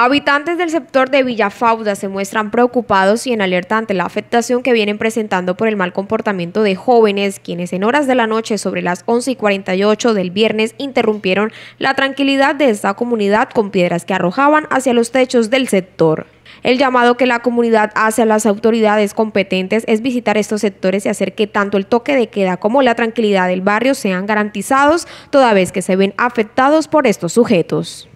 Habitantes del sector de Villafauda se muestran preocupados y en alerta ante la afectación que vienen presentando por el mal comportamiento de jóvenes, quienes en horas de la noche sobre las 11 y 48 del viernes interrumpieron la tranquilidad de esta comunidad con piedras que arrojaban hacia los techos del sector. El llamado que la comunidad hace a las autoridades competentes es visitar estos sectores y hacer que tanto el toque de queda como la tranquilidad del barrio sean garantizados, toda vez que se ven afectados por estos sujetos.